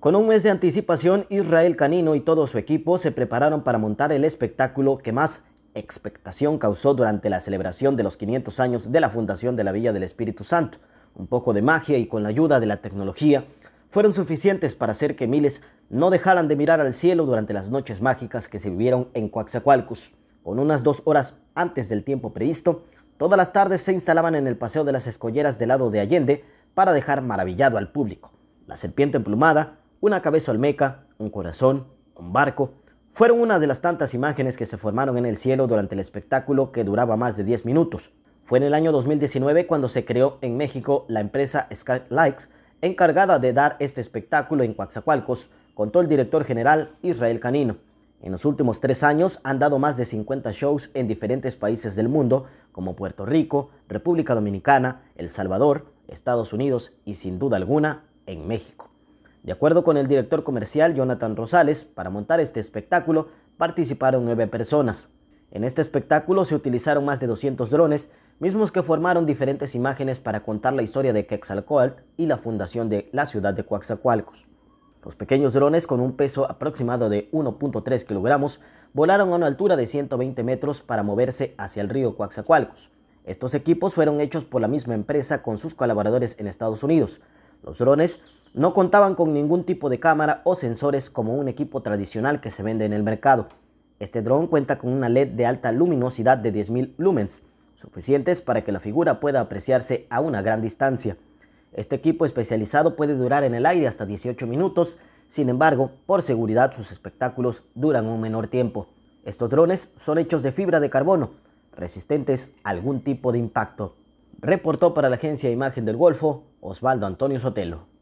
Con un mes de anticipación, Israel Canino y todo su equipo se prepararon para montar el espectáculo que más expectación causó durante la celebración de los 500 años de la fundación de la Villa del Espíritu Santo. Un poco de magia y con la ayuda de la tecnología fueron suficientes para hacer que miles no dejaran de mirar al cielo durante las noches mágicas que se vivieron en coaxacualcus Con unas dos horas antes del tiempo previsto, todas las tardes se instalaban en el Paseo de las Escolleras del lado de Allende para dejar maravillado al público. La serpiente emplumada una cabeza olmeca, un corazón, un barco, fueron una de las tantas imágenes que se formaron en el cielo durante el espectáculo que duraba más de 10 minutos. Fue en el año 2019 cuando se creó en México la empresa Skylights, encargada de dar este espectáculo en Coaxacualcos, contó el director general Israel Canino. En los últimos tres años han dado más de 50 shows en diferentes países del mundo, como Puerto Rico, República Dominicana, El Salvador, Estados Unidos y sin duda alguna en México. De acuerdo con el director comercial Jonathan Rosales, para montar este espectáculo participaron nueve personas. En este espectáculo se utilizaron más de 200 drones, mismos que formaron diferentes imágenes para contar la historia de Quetzalcoatl y la fundación de la ciudad de Coaxacualcos. Los pequeños drones, con un peso aproximado de 1.3 kilogramos, volaron a una altura de 120 metros para moverse hacia el río Coaxacualcos. Estos equipos fueron hechos por la misma empresa con sus colaboradores en Estados Unidos. Los drones no contaban con ningún tipo de cámara o sensores como un equipo tradicional que se vende en el mercado. Este dron cuenta con una LED de alta luminosidad de 10.000 lumens, suficientes para que la figura pueda apreciarse a una gran distancia. Este equipo especializado puede durar en el aire hasta 18 minutos, sin embargo, por seguridad sus espectáculos duran un menor tiempo. Estos drones son hechos de fibra de carbono, resistentes a algún tipo de impacto. Reportó para la agencia Imagen del Golfo Osvaldo Antonio Sotelo.